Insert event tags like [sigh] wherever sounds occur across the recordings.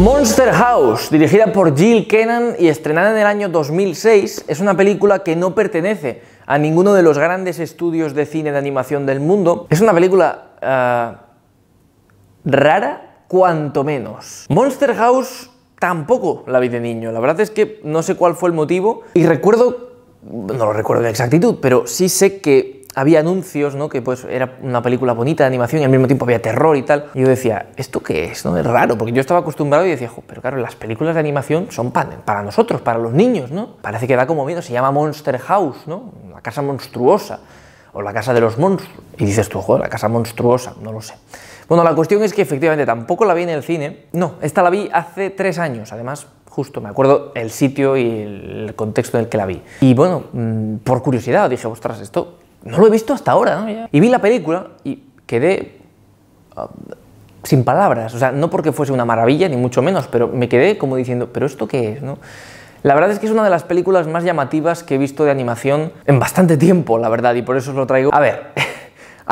Monster House, dirigida por Jill Kennan y estrenada en el año 2006, es una película que no pertenece a ninguno de los grandes estudios de cine de animación del mundo. Es una película ah, rara, cuanto menos. Monster House tampoco la vi de niño. La verdad es que no sé cuál fue el motivo y recuerdo, no lo recuerdo de exactitud, pero sí sé que había anuncios, ¿no? Que pues era una película bonita de animación y al mismo tiempo había terror y tal. Y yo decía, ¿esto qué es? ¿No? Es raro, porque yo estaba acostumbrado y decía, pero claro, las películas de animación son para, para nosotros, para los niños, ¿no? Parece que da como miedo, se llama Monster House, ¿no? La casa monstruosa o la casa de los monstruos. Y dices tú, joder, la casa monstruosa, no lo sé. Bueno, la cuestión es que efectivamente tampoco la vi en el cine. No, esta la vi hace tres años, además, justo me acuerdo el sitio y el contexto en el que la vi. Y bueno, mm, por curiosidad dije, ostras, esto no lo he visto hasta ahora, ¿no? Y vi la película y quedé ah, sin palabras, o sea, no porque fuese una maravilla, ni mucho menos, pero me quedé como diciendo, ¿pero esto qué es? ¿no? La verdad es que es una de las películas más llamativas que he visto de animación en bastante tiempo, la verdad, y por eso os lo traigo. A ver, [laughs]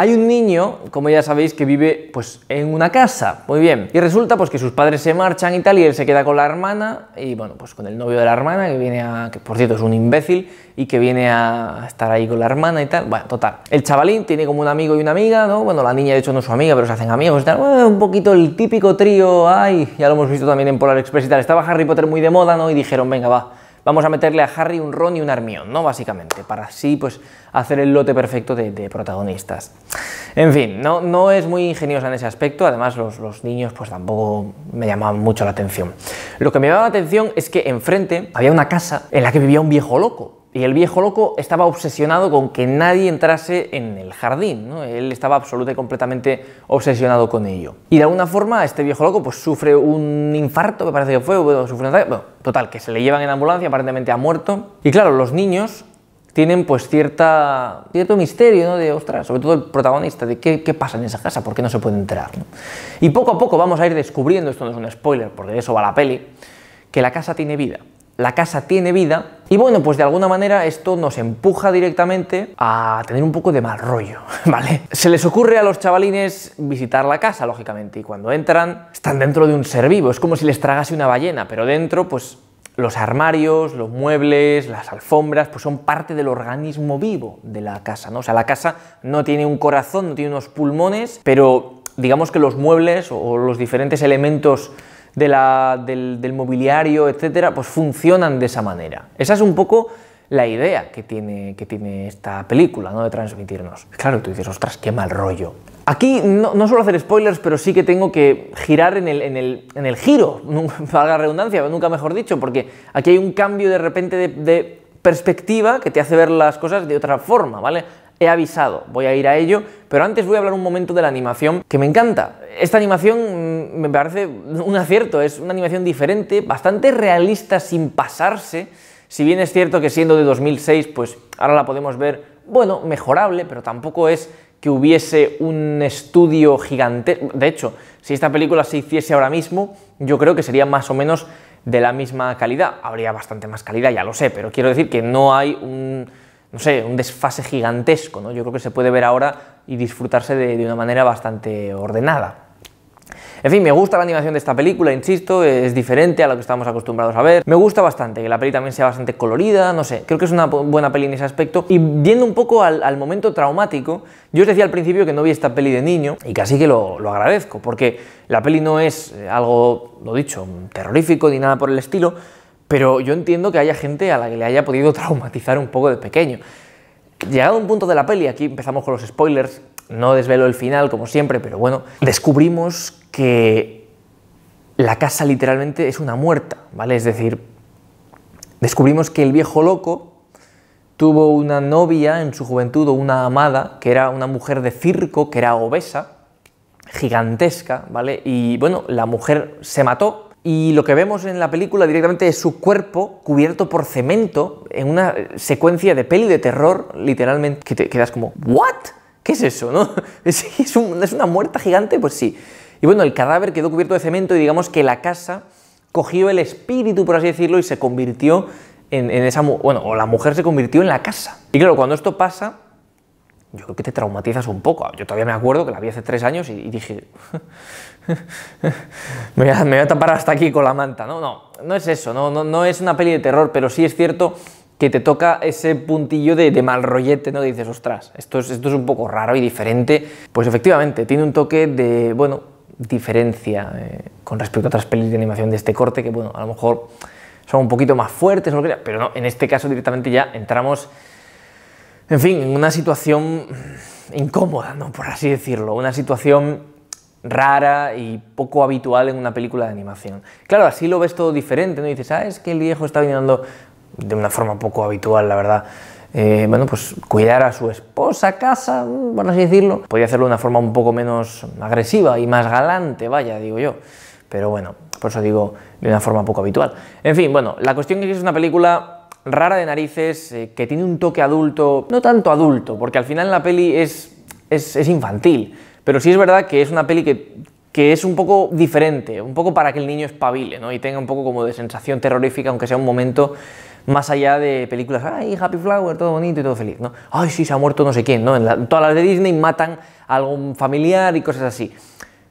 Hay un niño, como ya sabéis, que vive pues en una casa, muy bien, y resulta pues que sus padres se marchan y tal, y él se queda con la hermana, y bueno, pues con el novio de la hermana, que viene a, que por cierto es un imbécil, y que viene a estar ahí con la hermana y tal, bueno, total. El chavalín tiene como un amigo y una amiga, ¿no? Bueno, la niña de hecho no es su amiga, pero se hacen amigos y tal, un poquito el típico trío, ay, ya lo hemos visto también en Polar Express y tal, estaba Harry Potter muy de moda, ¿no? Y dijeron, venga, va, vamos a meterle a Harry un Ron y un Armión, ¿no? Básicamente, para así pues hacer el lote perfecto de, protagonistas. En fin, no, no, es muy ingeniosa en ese aspecto, además los, los niños pues tampoco me llamaban mucho la atención. Lo que me llamaba la atención es que enfrente había una casa en la que vivía un viejo loco, y el viejo loco estaba obsesionado con que nadie entrase en el jardín, ¿no? él estaba absolutamente completamente obsesionado con ello. Y de alguna forma este viejo loco pues sufre un infarto, me parece que fue, sufre un bueno, total, que se le llevan en ambulancia, aparentemente ha muerto. Y claro, los niños tienen pues cierta, cierto misterio, ¿no? De, ostras, sobre todo el protagonista, de qué, pasa en esa casa, por qué no se puede entrar, Y poco a poco vamos a ir descubriendo, esto no es un spoiler, porque de eso va la peli, que la casa tiene vida. La casa tiene vida y bueno, pues de alguna manera esto nos empuja directamente a tener un poco de mal rollo, [laughs] ¿vale? Se les ocurre a los chavalines visitar la casa, lógicamente, y cuando entran están dentro de un ser vivo, es como si les tragase una ballena, pero dentro pues los armarios, los muebles, las alfombras, pues son parte del organismo vivo de la casa, ¿no? O sea, la casa no tiene un corazón, no tiene unos pulmones, pero digamos que los muebles o los diferentes elementos la, del, mobiliario, etcétera, pues funcionan de esa manera. Esa es un poco la idea que tiene, que tiene esta película, ¿no? De transmitirnos. Claro, tú dices, ostras, qué mal rollo. Aquí no, no suelo hacer spoilers, pero sí que tengo que girar en el, en el, en el giro, [laughs] valga redundancia, nunca mejor dicho, porque aquí hay un cambio de repente de perspectiva que te hace ver las cosas de otra forma, ¿vale? he avisado, voy a ir a ello, pero antes voy a hablar un momento de la animación que me encanta. Esta animación mm, me parece un acierto, es una animación diferente, bastante realista sin pasarse, si bien es cierto que siendo de 2006, pues ahora la podemos ver, bueno, mejorable, pero tampoco es que hubiese un estudio gigante. De hecho, si esta película se hiciese ahora mismo, yo creo que sería más o menos de la misma calidad. Habría bastante más calidad, ya lo sé, pero quiero decir que no hay un no sé, un desfase gigantesco. ¿no? Yo creo que se puede ver ahora y disfrutarse de, una manera bastante ordenada. En fin, me gusta la animación de esta película, insisto, es diferente a lo que estamos acostumbrados a ver. Me gusta bastante, que la peli también sea bastante colorida, no sé, creo que es una buena peli en ese aspecto. Y viendo un poco al, momento traumático, yo os decía al principio que no vi esta peli de niño y casi que lo, lo agradezco, porque la peli no es eh, algo, lo dicho, terrorífico ni nada por el estilo, pero yo entiendo que haya gente a la que le haya podido [laughs] traumatizar un poco de pequeño. Llegado a un punto de la peli, aquí empezamos con los spoilers, no desvelo el final como siempre, pero bueno, descubrimos que la casa literalmente es una muerta, ¿vale? Es decir, descubrimos que el viejo loco tuvo una novia en su juventud o una amada, que era una mujer de circo, que era obesa, gigantesca, ¿vale? Y bueno, la mujer se mató y lo que vemos en la película directamente es su cuerpo cubierto por cemento en una eh, secuencia de peli de terror, literalmente, que te quedas como, ¿what? ¿Qué es eso? ¿no? [laughs] ¿Es, una muerta gigante? Pues sí. Y bueno, el cadáver quedó cubierto de cemento y digamos que la casa cogió el espíritu, por así decirlo, y se convirtió en, en esa... Bueno, o la mujer se convirtió en la casa. Y claro, cuando esto pasa, yo creo que te traumatizas un poco. Yo todavía me acuerdo que la vi hace tres años y, dije, [laughs] me, voy a, tapar hasta aquí con la manta. No, no, no es eso, no, no, no es una peli de terror, pero sí es cierto que te toca ese puntillo de, mal rollete, ¿no? dices, ostras, esto es, esto es un poco raro y diferente. Pues efectivamente, tiene un toque de, bueno, diferencia eh, con respecto a otras pelis de animación de este corte, que bueno, a lo mejor son un poquito más fuertes, o lo pero no, en este caso directamente ya entramos en fin, una situación incómoda, ¿no? por así decirlo, una situación rara y poco habitual en una película de animación. Claro, así lo ves todo diferente, ¿no? dices, ah, es que el viejo está viniendo de una forma poco habitual, la verdad. Eh, bueno, pues cuidar a su esposa casa, por así decirlo. Podría hacerlo de una forma un poco menos agresiva y más galante, vaya, digo yo. Pero bueno, por eso digo de una forma poco habitual. En fin, bueno, la cuestión es que es una película rara de narices, eh, que tiene un toque adulto, no tanto adulto, porque al final la peli es, infantil, pero sí es verdad que es una peli que, que, es un poco diferente, un poco para que el niño espabile, ¿no? Y tenga un poco como de sensación terrorífica, aunque sea un momento más allá de películas, ay, Happy Flower, todo bonito y todo feliz, ¿no? Ay, sí, se ha muerto no sé quién, ¿no? todas las de Disney matan a algún familiar y cosas así.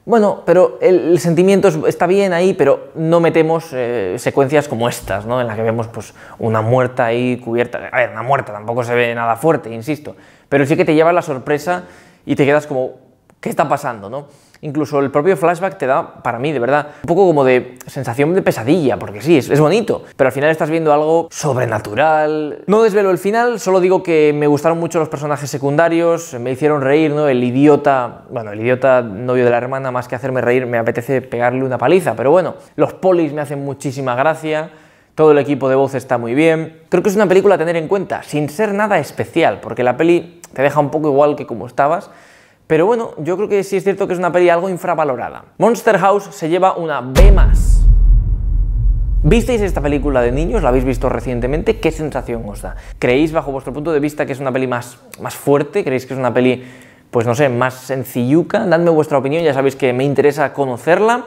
Bueno, pero el, sentimiento está bien ahí, pero no metemos eh, secuencias como estas, ¿no? En las que vemos pues, una muerta ahí cubierta. A ver, una muerta, tampoco se ve nada fuerte, insisto. Pero sí que te lleva la sorpresa y te quedas como, ¿qué está pasando, no? Incluso el propio flashback te da, para mí, de verdad, un poco como de sensación de pesadilla, porque sí, es, bonito, pero al final estás viendo algo sobrenatural. No desvelo el final, solo digo que me gustaron mucho los personajes secundarios, me hicieron reír, ¿no? El idiota, bueno, el idiota novio de la hermana, más que hacerme reír, me apetece pegarle una paliza, pero bueno, los polis me hacen muchísima gracia todo el equipo de voz está muy bien. Creo que es una película a tener en cuenta, sin ser nada especial, porque la peli te deja un poco igual que como estabas, pero bueno, yo creo que sí es cierto que es una peli algo infravalorada. Monster House se lleva una B más. ¿Visteis esta película de niños? ¿La habéis visto recientemente? ¿Qué sensación os da? ¿Creéis bajo vuestro punto de vista que es una peli más, más fuerte? ¿Creéis que es una peli, pues no sé, más sencilluca? Dadme vuestra opinión, ya sabéis que me interesa conocerla.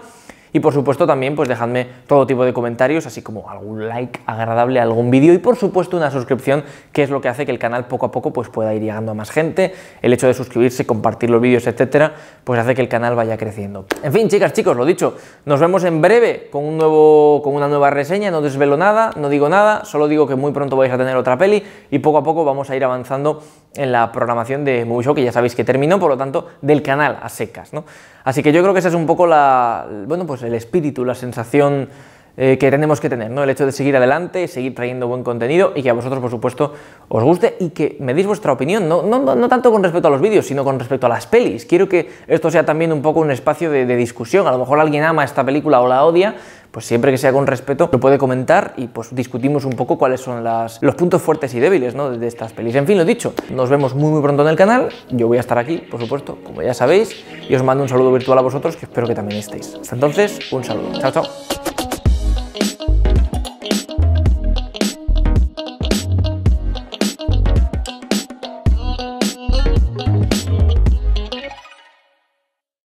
Y por supuesto también pues dejadme todo tipo de comentarios, así como algún like agradable a algún vídeo y por supuesto una suscripción, que es lo que hace que el canal poco a poco pues pueda ir llegando a más gente. El hecho de suscribirse, compartir los vídeos, etcétera, pues hace que el canal vaya creciendo. En fin, chicas, chicos, lo dicho, nos vemos en breve con, un nuevo, con una nueva reseña, no desvelo nada, no digo nada, solo digo que muy pronto vais a tener otra peli y poco a poco vamos a ir avanzando en la programación de mucho que ya sabéis que terminó, por lo tanto, del canal a secas, ¿no? Así que yo creo que ese es un poco la, bueno, pues el espíritu, la sensación eh, que tenemos que tener, ¿no? El hecho de seguir adelante, seguir trayendo buen contenido y que a vosotros, por supuesto, os guste y que me deis vuestra opinión, no, no, tanto con respecto a los vídeos, sino con respecto a las pelis. Quiero que esto sea también un poco un espacio de, discusión. A lo mejor alguien ama esta película o la odia, pues siempre que sea con respeto lo puede comentar y pues discutimos un poco cuáles son los puntos fuertes y débiles ¿no? de estas pelis. En fin, lo dicho, nos vemos muy muy pronto en el canal, yo voy a estar aquí, por supuesto, como ya sabéis, y os mando un saludo virtual a vosotros que espero que también estéis. Hasta entonces, un saludo. Chao, chao.